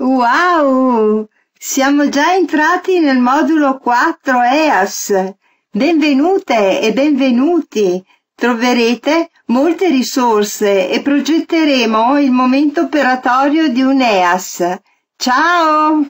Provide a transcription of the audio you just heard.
Wow! Siamo già entrati nel modulo 4 EAS. Benvenute e benvenuti. Troverete molte risorse e progetteremo il momento operatorio di un EAS. Ciao!